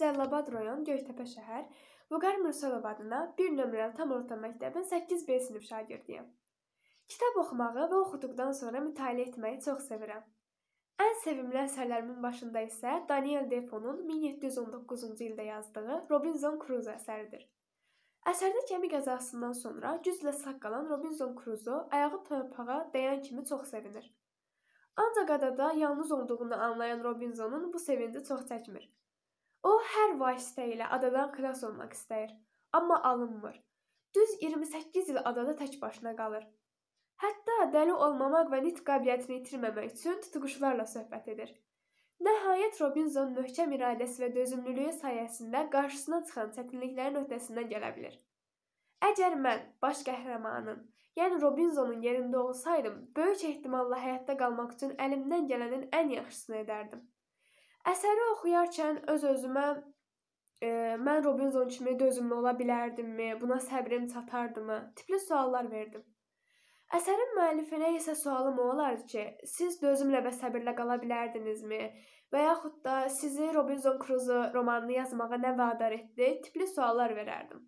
Cəlilabad rayon Göytəpə şəhər Vüqar Mürsalov adına 1 nömrəli tam orta məktəbin 8B sinif şagirdiyəm. Kitab oxumağı və oxuduqdan sonra mütaliə etməyi çox sevirəm. Ən sevimli əsərlərimin başında isə Daniel Defoe-nun 1719-cu ildə yazdığı Robinson Crusoe əsəridir. Əsərdə gəmi qəzasından sonra güclə sağ qalan Robinson Crusoe ayağı torpağa dəyən kimi çox sevinir. Ancaq adada yalnız olduğunu anlayan Robinsonun bu sevinci çox çəkmir. O hər vasitə ilə adadan xilas olmaq istəyir, amma alınmır. Düz 28 il adada tək başına qalır. Hətta dəli olmamaq və nitq qabiliyyətini itirməmək üçün tutuquşlarla söhbət edir. Nəhayət Robinzon möhkəm iradəsi və dözümlülüyü sayəsində qarşısına çıxan çətinliklərin öhdəsindən gələ bilir. Əgər mən baş qəhrəmanın, yəni Robinsonun yerində olsaydım, böyük ehtimalla həyatda qalmaq üçün əlimdən gələnin ən yaxşısını edərdim. Əsəri oxuyarkən öz-özümə e, mən Robinzon kimi dözümlü ola bilərdimmi, buna səbrim çatardımı tipli suallar verdim. Əsərin müəllifinə isə sualım o olardı ki, siz dözümlə və səbirlə qala bilərdinizmi? Və yaxud da sizi Robinzon Crusoe romanını yazmağa nə vadar etdi? tipli suallar verərdim.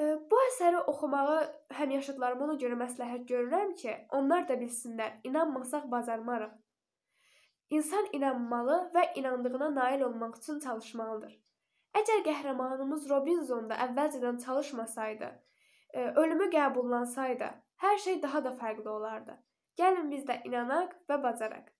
E, bu əsəri oxumağı həmyaşıdlarıma ona görə məsləhət görürəm ki, onlar da bilsinlər, inanmasaq bacarmarıq. İnsan inanmalı və inandığına nail olmaq üçün çalışmalıdır. Əgər qəhrəmanımız Robinzon da əvvəlcədən çalışmasaydı, e, ölümü qəbullansaydı, hər şey daha da fərqli olardı. Gəlin biz də inanaq və bacaraq.